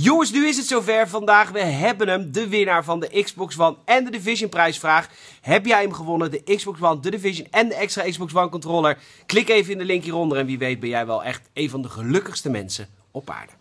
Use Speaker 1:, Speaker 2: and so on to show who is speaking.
Speaker 1: Jongens, nu is het zover. Vandaag we hebben hem, de winnaar van de Xbox One en de Division prijsvraag. Heb jij hem gewonnen, de Xbox One, de Division en de extra Xbox One controller? Klik even in de link hieronder en wie weet ben jij wel echt een van de gelukkigste mensen op aarde.